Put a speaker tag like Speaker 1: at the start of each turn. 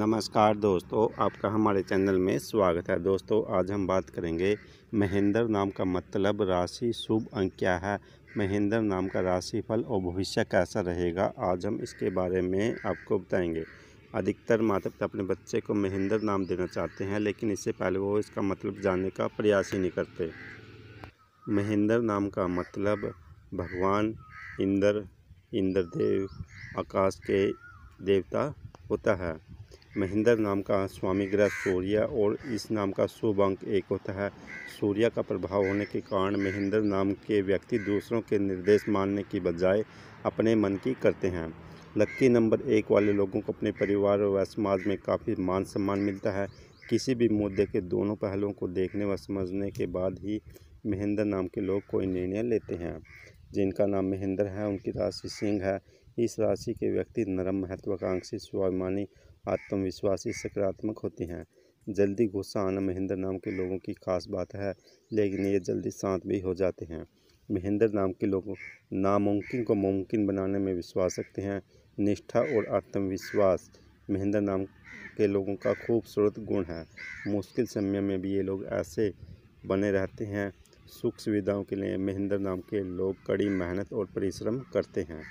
Speaker 1: नमस्कार दोस्तों आपका हमारे चैनल में स्वागत है दोस्तों आज हम बात करेंगे महेंद्र नाम का मतलब राशि शुभ अंक क्या है महेंद्र नाम का राशिफल और भविष्य कैसा रहेगा आज हम इसके बारे में आपको बताएंगे अधिकतर माता पिता अपने बच्चे को महेंद्र नाम देना चाहते हैं लेकिन इससे पहले वो इसका मतलब जानने का प्रयास ही नहीं करते महेंद्र नाम का मतलब भगवान इंद्र इंद्रदेव आकाश के देवता होता है महेंद्र नाम का स्वामी ग्रह सूर्य और इस नाम का शुभ अंक एक होता है सूर्य का प्रभाव होने के कारण महेंद्र नाम के व्यक्ति दूसरों के निर्देश मानने की बजाय अपने मन की करते हैं लक्की नंबर एक वाले लोगों को अपने परिवार व समाज में काफ़ी मान सम्मान मिलता है किसी भी मुद्दे के दोनों पहलुओं को देखने व समझने के बाद ही महेंद्र नाम के लोग कोई निर्णय लेते हैं जिनका नाम महेंद्र है उनकी राशि सिंह है इस राशि के व्यक्ति नरम महत्वाकांक्षी स्वाभिमानी आत्मविश्वासी सकारात्मक होते हैं जल्दी गुस्सा आना महेंद्र नाम के लोगों की खास बात है लेकिन ये जल्दी शांत भी हो जाते हैं महेंद्र नाम के लोग नामुमकिन को मुमकिन बनाने में विश्वास रखते हैं निष्ठा और आत्मविश्वास महेंद्र नाम के लोगों का खूबसूरत गुण है मुश्किल समय में भी ये लोग ऐसे बने रहते हैं सुख सुविधाओं के लिए महेंद्र नाम के लोग कड़ी मेहनत और परिश्रम करते हैं